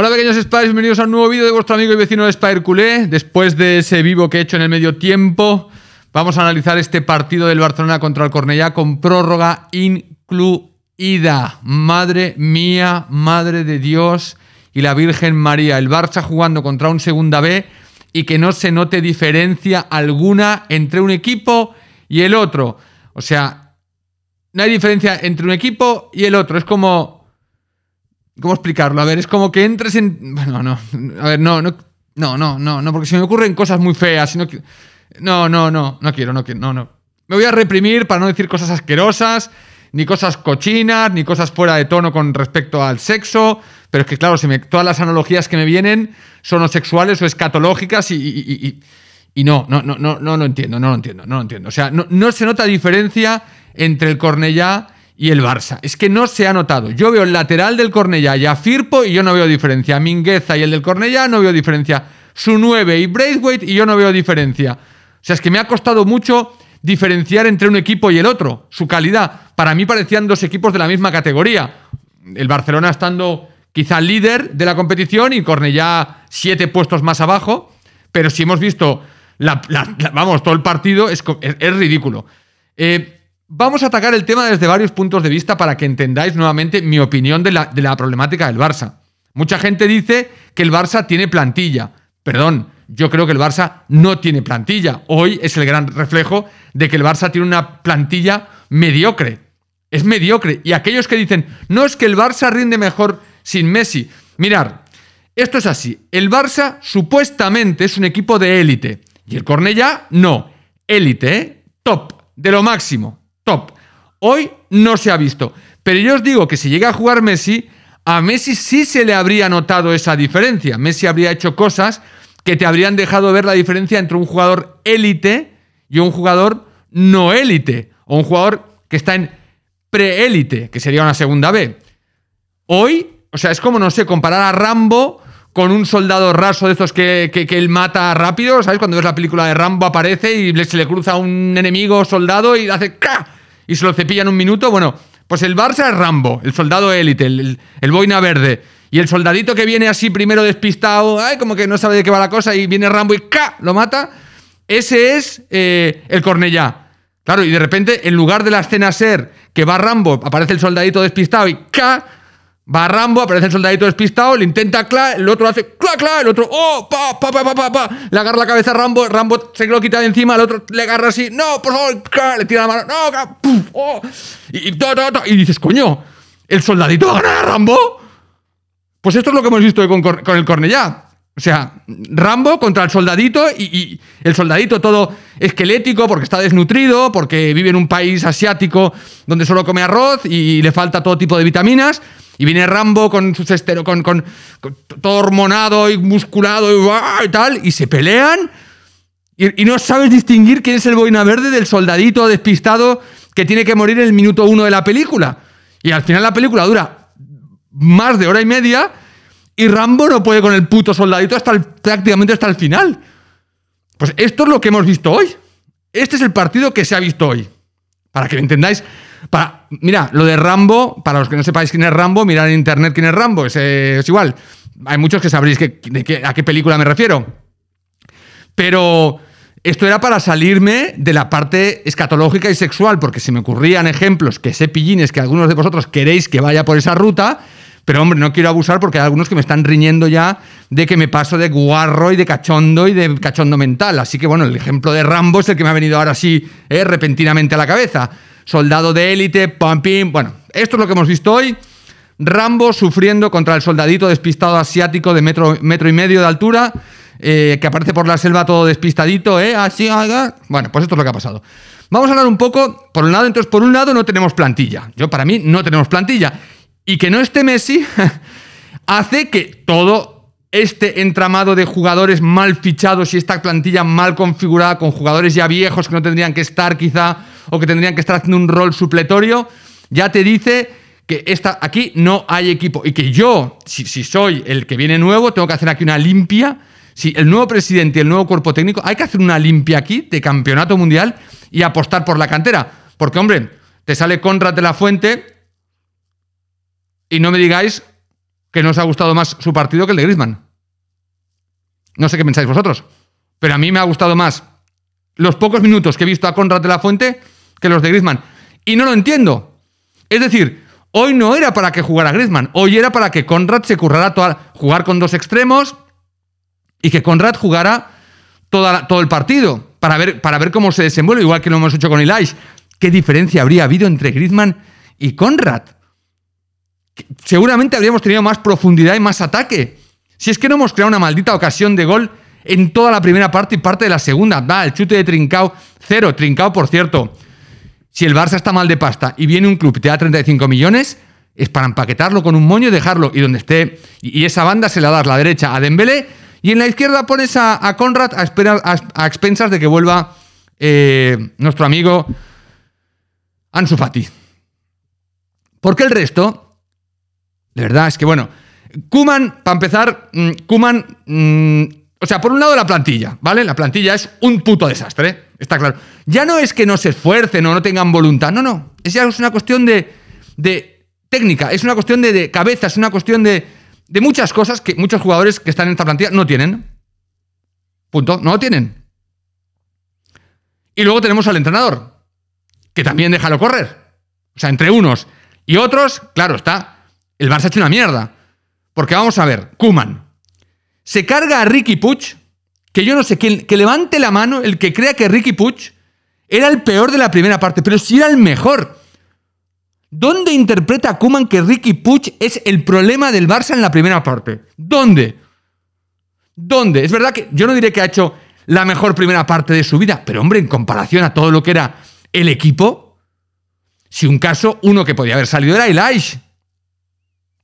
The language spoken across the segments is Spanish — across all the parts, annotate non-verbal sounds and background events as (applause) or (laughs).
Hola pequeños Spires, bienvenidos a un nuevo vídeo de vuestro amigo y vecino Spire Culé. Después de ese vivo que he hecho en el medio tiempo, vamos a analizar este partido del Barcelona contra el Cornellá con prórroga incluida. Madre mía, madre de Dios y la Virgen María. El Barça jugando contra un segunda B y que no se note diferencia alguna entre un equipo y el otro. O sea, no hay diferencia entre un equipo y el otro. Es como ¿Cómo explicarlo? A ver, es como que entres en. Bueno, no. A ver, no, no. No, no, no, porque se me ocurren cosas muy feas. no, no, no, no, no quiero, no quiero, no, no. Me voy a reprimir para no decir cosas asquerosas, ni cosas cochinas, ni cosas fuera de tono con respecto al sexo. Pero es que, claro, me, todas las analogías que me vienen son o sexuales o escatológicas y, y, no, no, no, no, no lo entiendo, no lo entiendo, no lo entiendo. O sea, no, no se nota diferencia entre el Cornellá y el Barça. Es que no se ha notado. Yo veo el lateral del Cornellá y a Firpo y yo no veo diferencia. Mingueza y el del Cornellá no veo diferencia. Su nueve y Braithwaite y yo no veo diferencia. O sea, es que me ha costado mucho diferenciar entre un equipo y el otro, su calidad. Para mí parecían dos equipos de la misma categoría. El Barcelona estando quizá líder de la competición y Cornellá siete puestos más abajo. Pero si hemos visto, la, vamos, todo el partido es, es ridículo. Eh, Vamos a atacar el tema desde varios puntos de vista para que entendáis nuevamente mi opinión de la, de la problemática del Barça. Mucha gente dice que el Barça tiene plantilla. Perdón, yo creo que el Barça no tiene plantilla. Hoy es el gran reflejo de que el Barça tiene una plantilla mediocre. Es mediocre. Y aquellos que dicen, no es que el Barça rinde mejor sin Messi. Mirar, esto es así. El Barça supuestamente es un equipo de élite. Y el Cornellá no. Élite, ¿eh? Top. De lo máximo. Hoy no se ha visto. Pero yo os digo que si llega a jugar Messi, a Messi sí se le habría notado esa diferencia. Messi habría hecho cosas que te habrían dejado ver la diferencia entre un jugador élite y un jugador no élite. O un jugador que está en preélite, que sería una segunda B. Hoy, o sea, es como, no sé, comparar a Rambo con un soldado raso de estos que, él mata rápido, ¿sabes? Cuando ves la película de Rambo aparece y se le cruza un enemigo soldado y hace ¡ca! y se lo cepillan un minuto. Bueno, pues el Barça es Rambo, el soldado élite, el, boina verde. Y el soldadito que viene así primero despistado, ay, como que no sabe de qué va la cosa, y viene Rambo y ¡ca! lo mata. Ese es eh, el Cornellá. Claro, y de repente, en lugar de la escena ser que va Rambo, aparece el soldadito despistado y ¡ca! Va Rambo, aparece el soldadito despistado, le intenta cla, el otro hace cla, cla, el otro, oh, pa, pa, pa, pa, pa, pa, le agarra la cabeza a Rambo, Rambo se lo quita de encima, el otro le agarra así, no, por favor, le tira la mano, no, oh, y, y, dices, coño, el soldadito va a ganar a Rambo. Pues esto es lo que hemos visto con, el Cornellá. O sea, Rambo contra el soldadito y, y, el soldadito todo esquelético porque está desnutrido, porque vive en un país asiático donde solo come arroz y le falta todo tipo de vitaminas. Y viene Rambo con sus estero, con, todo hormonado y musculado y, tal, y se pelean. Y, no sabes distinguir quién es el boina verde del soldadito despistado que tiene que morir en el minuto uno de la película. Y al final la película dura más de hora y media y Rambo no puede con el puto soldadito hasta prácticamente hasta el final. Pues esto es lo que hemos visto hoy. Este es el partido que se ha visto hoy. Para que lo entendáis mira, lo de Rambo, para los que no sepáis quién es Rambo, mirad en internet quién es Rambo, es, eh, igual. Hay muchos que sabréis a qué película me refiero. Pero esto era para salirme de la parte escatológica y sexual, porque se me ocurrían ejemplos que sé pillines que algunos de vosotros queréis que vaya por esa ruta, pero hombre, no quiero abusar porque hay algunos que me están riñendo ya de que me paso de guarro y de cachondo y de cachondo mental. Así que bueno, el ejemplo de Rambo es el que me ha venido ahora sí eh, repentinamente a la cabeza soldado de élite, pim. Bueno, esto es lo que hemos visto hoy. Rambo sufriendo contra el soldadito despistado asiático de metro, metro y medio de altura, eh, que aparece por la selva todo despistadito, ¿eh? Así, ah, ah. Bueno, pues esto es lo que ha pasado. Vamos a hablar un poco, por un lado, entonces, por un lado no tenemos plantilla. Yo, para mí, no tenemos plantilla. Y que no esté Messi (laughs) hace que todo este entramado de jugadores mal fichados y esta plantilla mal configurada con jugadores ya viejos que no tendrían que estar quizá o que tendrían que estar haciendo un rol supletorio, ya te dice que aquí no hay equipo y que yo, si, soy el que viene nuevo, tengo que hacer aquí una limpia. Si el nuevo presidente y el nuevo cuerpo técnico, hay que hacer una limpia aquí de campeonato mundial y apostar por la cantera. Porque, hombre, te sale contra de la Fuente y no me digáis que nos ha gustado más su partido que el de Griezmann. No sé qué pensáis vosotros, pero a mí me ha gustado más los pocos minutos que he visto a Conrad de la Fuente que los de Griezmann. Y no lo entiendo. Es decir, hoy no era para que jugara Griezmann, hoy era para que Conrad se currara toda, jugar con dos extremos y que Conrad jugara todo el partido para ver, para ver cómo se desenvuelve, igual que lo hemos hecho con Elias. ¿Qué diferencia habría habido entre Griezmann y Conrad? seguramente habríamos tenido más profundidad y más ataque. Si es que no hemos creado una maldita ocasión de gol en toda la primera parte y parte de la segunda. Da, el chute de Trincao, cero. Trincao, por cierto, si el Barça está mal de pasta y viene un club y te da 35 millones, es para empaquetarlo con un moño y dejarlo. Y donde esté, y esa banda se la das, la derecha a Dembélé, y en la izquierda pones a, Conrad a, a, expensas de que vuelva eh, nuestro amigo Ansu Fati. Porque el resto de verdad, es que bueno. Kuman, para empezar, mm, Kuman. Mm, o sea, por un lado la plantilla, ¿vale? La plantilla es un puto desastre, ¿eh? está claro. Ya no es que no se esfuercen o no tengan voluntad, no, no. Es ya es una cuestión de, de técnica, es una cuestión de, cabeza, es una cuestión de, de muchas cosas que muchos jugadores que están en esta plantilla no tienen. Punto, no lo tienen. Y luego tenemos al entrenador, que también déjalo correr. O sea, entre unos y otros, claro está, el Barça ha hecho una mierda. Porque vamos a ver, Kuman se carga a Ricky Puch, que yo no sé, quién, que levante la mano el que crea que Ricky Puch era el peor de la primera parte, pero si era el mejor. ¿Dónde interpreta Kuman que Ricky Puch es el problema del Barça en la primera parte? ¿Dónde? ¿Dónde? Es verdad que yo no diré que ha hecho la mejor primera parte de su vida, pero hombre, en comparación a todo lo que era el equipo, si un caso, uno que podía haber salido era el Elias.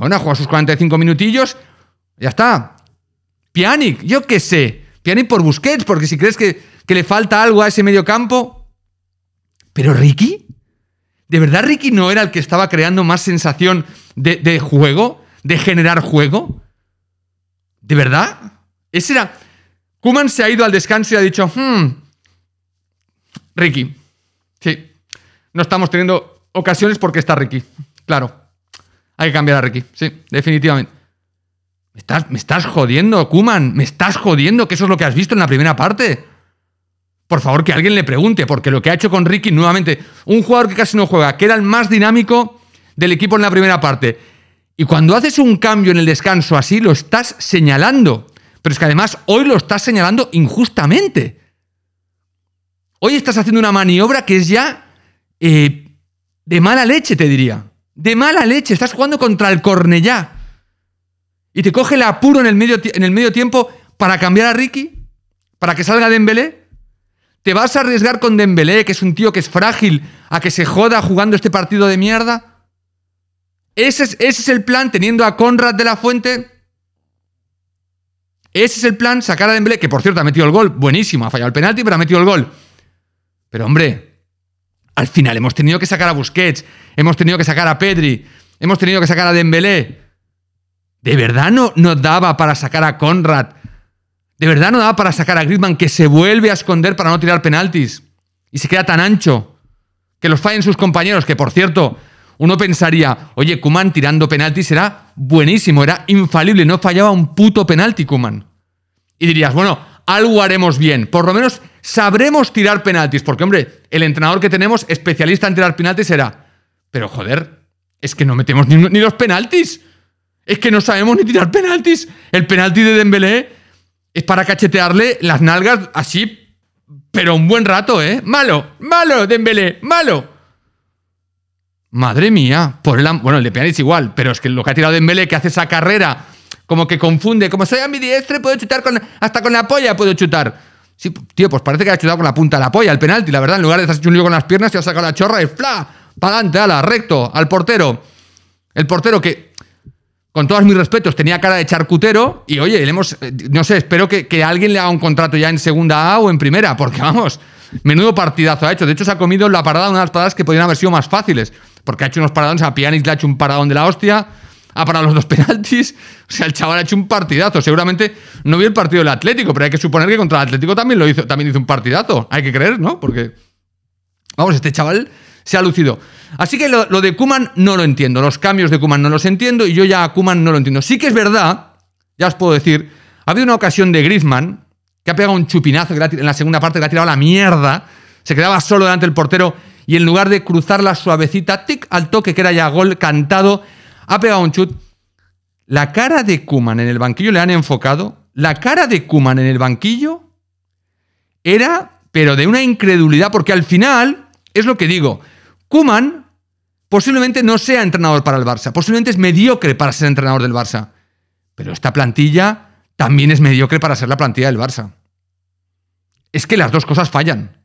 Bueno, ha jugado sus 45 minutillos, ya está. Pianic, yo qué sé. Pianic por Busquets, porque si crees que, le falta algo a ese medio campo. Pero Ricky, ¿de verdad Ricky no era el que estaba creando más sensación de, juego? ¿De generar juego? ¿De verdad? Ese era. Kuman se ha ido al descanso y ha dicho: hmm, Ricky. Sí. No estamos teniendo ocasiones porque está Ricky. Claro. Hay que cambiar a Ricky, sí, definitivamente. Me estás, jodiendo, Kuman, me estás jodiendo, que eso es lo que has visto en la primera parte. Por favor, que alguien le pregunte, porque lo que ha hecho con Ricky nuevamente, un jugador que casi no juega, que era el más dinámico del equipo en la primera parte. Y cuando haces un cambio en el descanso así, lo estás señalando. Pero es que además hoy lo estás señalando injustamente. Hoy estás haciendo una maniobra que es ya eh, de mala leche, te diría de mala leche. Estás jugando contra el Cornellá. Y te coge el apuro en el medio, en el medio tiempo para cambiar a Ricky, para que salga Dembélé. ¿Te vas a arriesgar con Dembélé, que es un tío que es frágil, a que se joda jugando este partido de mierda? Ese es, ese es el plan, teniendo a Conrad de la Fuente. Ese es el plan, sacar a Dembélé, que por cierto ha metido el gol, buenísimo, ha fallado el penalti, pero ha metido el gol. Pero hombre, al final hemos tenido que sacar a Busquets, hemos tenido que sacar a Pedri, hemos tenido que sacar a Dembélé. ¿De verdad no, daba para sacar a Conrad? ¿De verdad no daba para sacar a Griezmann que se vuelve a esconder para no tirar penaltis? Y se queda tan ancho que los fallen sus compañeros, que por cierto, uno pensaría, oye, Kuman tirando penaltis era buenísimo, era infalible, no fallaba un puto penalti Kuman. Y dirías, bueno, algo haremos bien, por lo menos Sabremos tirar penaltis, porque hombre, el entrenador que tenemos, especialista en tirar penaltis, era Pero joder, es que no metemos ni, los penaltis. Es que no sabemos ni tirar penaltis. El penalti de Dembélé es para cachetearle las nalgas así, pero un buen rato, ¿eh? Malo, malo, Dembélé, malo. Madre mía, por el bueno, el de es igual, pero es que lo que ha tirado Dembélé que hace esa carrera como que confunde, como soy a mi diestre puedo chutar con hasta con la polla puedo chutar. Sí, tío, pues parece que ha chutado con la punta de la polla, el penalti, la verdad. En lugar de hecho un lío con las piernas, te ha sacado la chorra y ¡fla! pagante ala! ¡Recto! Al portero. El portero que, con todos mis respetos, tenía cara de charcutero y, oye, eh, no sé, espero que, alguien le haga un contrato ya en segunda A o en primera, porque (laughs) vamos, menudo partidazo ha hecho. De hecho, se ha comido la parada de las paradas que podrían haber sido más fáciles, porque ha hecho unos paradones a Pianis le ha hecho un paradón de la hostia. Para los dos penaltis. O sea, el chaval ha hecho un partidazo. Seguramente no vi el partido del Atlético, pero hay que suponer que contra el Atlético también lo hizo, también hizo un partidazo. Hay que creer, ¿no? Porque. Vamos, este chaval se ha lucido. Así que lo, de Kuman no lo entiendo. Los cambios de Kuman no los entiendo y yo ya a Kuman no lo entiendo. Sí que es verdad, ya os puedo decir, ha habido una ocasión de Griezmann que ha pegado un chupinazo en la segunda parte que ha tirado la mierda. Se quedaba solo delante del portero y en lugar de cruzar la suavecita, tic al toque que era ya gol cantado ha pegado un chut. La cara de Kuman en el banquillo le han enfocado. La cara de Kuman en el banquillo era, pero de una incredulidad, porque al final, es lo que digo, Kuman posiblemente no sea entrenador para el Barça, posiblemente es mediocre para ser entrenador del Barça, pero esta plantilla también es mediocre para ser la plantilla del Barça. Es que las dos cosas fallan.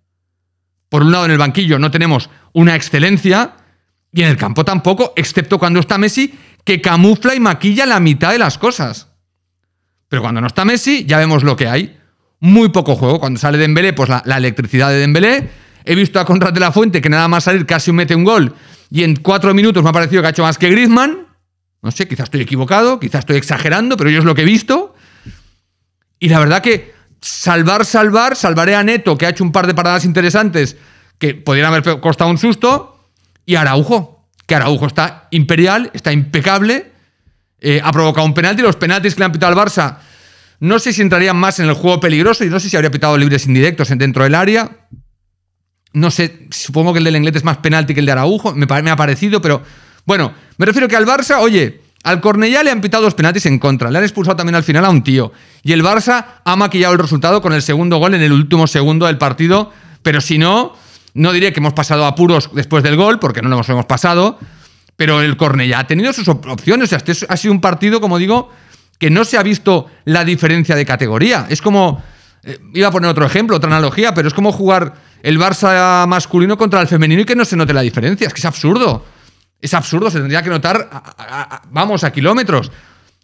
Por un lado, en el banquillo no tenemos una excelencia, y en el campo tampoco, excepto cuando está Messi, que camufla y maquilla la mitad de las cosas. Pero cuando no está Messi, ya vemos lo que hay. Muy poco juego. Cuando sale Dembélé, pues la, electricidad de Dembélé. He visto a Conrad de la Fuente, que nada más salir casi mete un gol. Y en cuatro minutos me ha parecido que ha hecho más que Griezmann. No sé, quizás estoy equivocado, quizás estoy exagerando, pero yo es lo que he visto. Y la verdad que salvar, salvar, salvaré a Neto, que ha hecho un par de paradas interesantes que podrían haber costado un susto y Araujo, que Araujo está imperial, está impecable, eh, ha provocado un penalti, los penaltis que le han pitado al Barça no sé si entrarían más en el juego peligroso y no sé si habría pitado libres indirectos dentro del área. No sé, supongo que el del inglés es más penalti que el de Araujo, me, me ha parecido, pero bueno, me refiero que al Barça, oye, al Cornellá le han pitado dos penaltis en contra, le han expulsado también al final a un tío. Y el Barça ha maquillado el resultado con el segundo gol en el último segundo del partido, pero si no, no diría que hemos pasado apuros después del gol, porque no nos hemos pasado, pero el Cornellá ha tenido sus opciones. este ha sido un partido, como digo, que no se ha visto la diferencia de categoría. Es como. Eh, iba a poner otro ejemplo, otra analogía, pero es como jugar el Barça masculino contra el femenino y que no se note la diferencia. Es que es absurdo. Es absurdo, se tendría que notar, vamos, a kilómetros.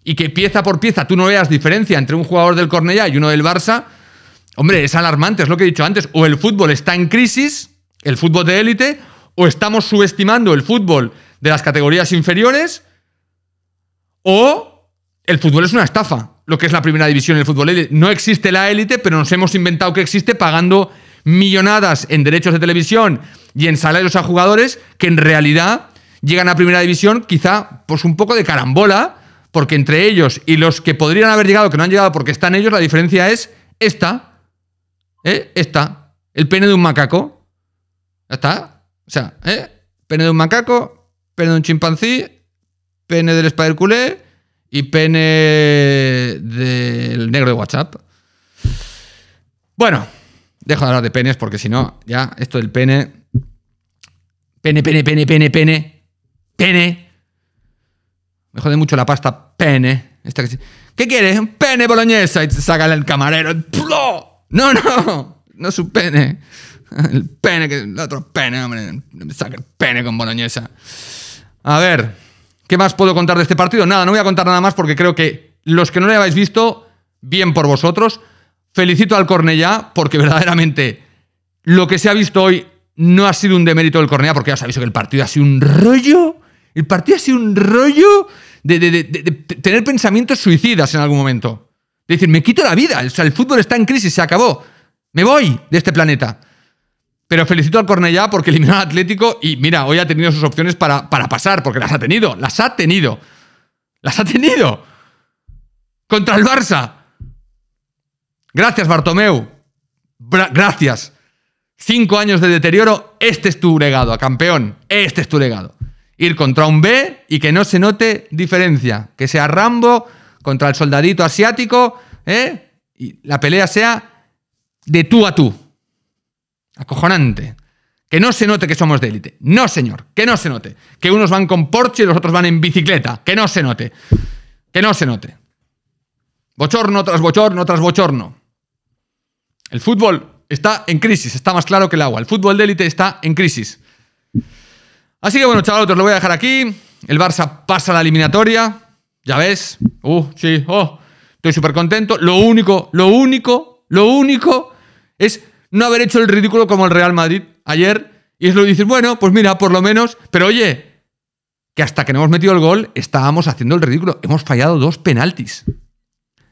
Y que pieza por pieza tú no veas diferencia entre un jugador del Cornellá y uno del Barça. Hombre, es alarmante, es lo que he dicho antes. O el fútbol está en crisis el fútbol de élite o estamos subestimando el fútbol de las categorías inferiores o el fútbol es una estafa, lo que es la primera división el fútbol élite. No existe la élite, pero nos hemos inventado que existe pagando millonadas en derechos de televisión y en salarios a jugadores que en realidad llegan a primera división quizá pues un poco de carambola, porque entre ellos y los que podrían haber llegado, que no han llegado porque están ellos, la diferencia es esta, ¿eh? esta, el pene de un macaco. Ya está. O sea, ¿eh? Pene de un macaco, pene de un chimpancí, pene del spider culé y pene del negro de WhatsApp. Bueno, dejo de hablar de penes porque si no, ya, esto del pene. Pene, pene, pene, pene, pene. Pene. Me jode mucho la pasta pene. que... ¿Qué quieres? Un pene boloñesa. Y saca el camarero. ¡Plo! No, no. No un pene. (laughs) El pene, que el otro pene, Me pene con boloñesa. A ver, ¿qué más puedo contar de este partido? Nada, no voy a contar nada más porque creo que los que no lo habéis visto, bien por vosotros. Felicito al Cornellá porque verdaderamente lo que se ha visto hoy no ha sido un demérito del Cornellá porque ya sabéis que el partido ha sido un rollo. El partido ha sido un rollo de, tener pensamientos suicidas en algún momento. De decir, me quito la vida, el fútbol está en crisis, se acabó. Me voy de este planeta. Pero felicito al Cornellá porque eliminó al Atlético y mira, hoy ha tenido sus opciones para, pasar, porque las ha tenido, las ha tenido. Las ha tenido. Contra el Barça. Gracias, Bartomeu. gracias. Cinco años de deterioro, este es tu legado, campeón. Este es tu legado. Ir contra un B y que no se note diferencia. Que sea Rambo contra el soldadito asiático, ¿eh? Y la pelea sea de tú a tú. Acojonante. Que no se note que somos de élite. No, señor, que no se note. Que unos van con Porsche y los otros van en bicicleta. Que no se note. Que no se note. Bochorno tras bochorno tras bochorno. El fútbol está en crisis, está más claro que el agua. El fútbol de élite está en crisis. Así que bueno, otros lo voy a dejar aquí. El Barça pasa la eliminatoria. Ya ves. Uh, sí, oh. Estoy súper contento. Lo único, lo único, lo único es no haber hecho el ridículo como el Real Madrid ayer. Y es lo que dices, bueno, pues mira, por lo menos, pero oye, que hasta que no hemos metido el gol estábamos haciendo el ridículo. Hemos fallado dos penaltis.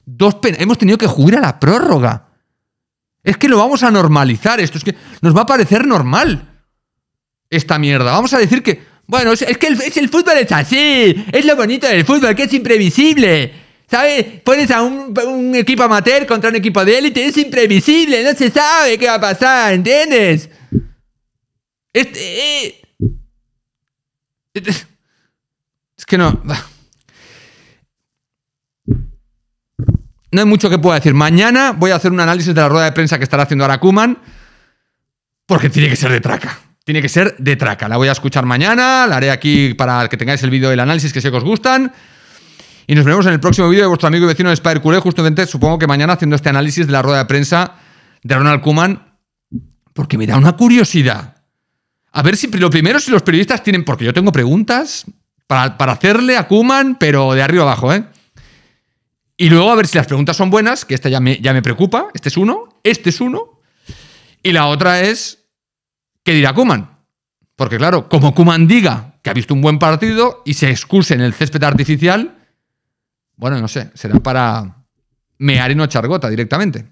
Dos pen hemos tenido que jugar a la prórroga. Es que lo vamos a normalizar. Esto es que nos va a parecer normal. Esta mierda. Vamos a decir que. Bueno, es, que el, es, el fútbol es así. Es lo bonito del fútbol, que es imprevisible. ¿Sabes? Pones a un, equipo amateur contra un equipo de élite, es imprevisible, no se sabe qué va a pasar, ¿entiendes? Este, Es que no. No hay mucho que pueda decir. Mañana voy a hacer un análisis de la rueda de prensa que estará haciendo ahora porque tiene que ser de traca. Tiene que ser de traca. La voy a escuchar mañana, la haré aquí para que tengáis el vídeo del análisis que sé os gustan. Y nos vemos en el próximo vídeo de vuestro amigo vecino de Spider Curé, justamente supongo que mañana haciendo este análisis de la rueda de prensa de Ronald Kuman, porque me da una curiosidad. A ver si lo primero, si los periodistas tienen, porque yo tengo preguntas para, hacerle a Kuman, pero de arriba abajo, ¿eh? Y luego a ver si las preguntas son buenas, que esta ya me, ya me preocupa. Este es uno, este es uno. Y la otra es, ¿qué dirá Kuman? Porque claro, como Kuman diga que ha visto un buen partido y se excuse en el césped artificial, bueno, no sé, será para mear Chargota directamente.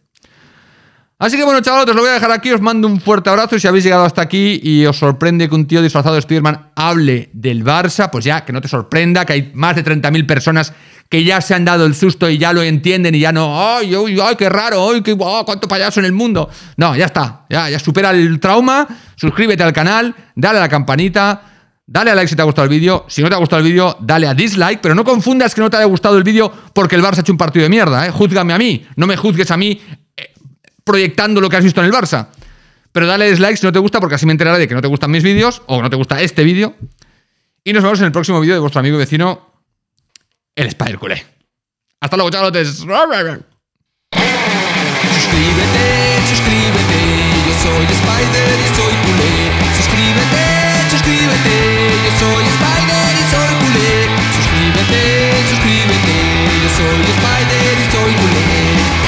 Así que bueno, os lo voy a dejar aquí. Os mando un fuerte abrazo. Y si habéis llegado hasta aquí y os sorprende que un tío disfrazado de Spiderman hable del Barça, pues ya, que no te sorprenda, que hay más de 30.000 personas que ya se han dado el susto y ya lo entienden y ya no, ¡ay, ay, qué raro! ¡ay, qué, guau! Oh, cuánto payaso en el mundo! No, ya está. Ya, ya supera el trauma. Suscríbete al canal, dale a la campanita. Dale a like si te ha gustado el vídeo. Si no te ha gustado el vídeo, dale a dislike. Pero no confundas que no te haya gustado el vídeo porque el Barça ha hecho un partido de mierda. ¿eh? Júzgame a mí. No me juzgues a mí eh, proyectando lo que has visto en el Barça. Pero dale dislike si no te gusta porque así me enteraré de que no te gustan mis vídeos o no te gusta este vídeo. Y nos vemos en el próximo vídeo de vuestro amigo y vecino, el Spider Cule Hasta luego, chavalotes. Suscríbete, suscríbete. Yo soy Spider soy culé. Suscríbete. Suscríbete, suscríbete, yo soy Spider y soy culé.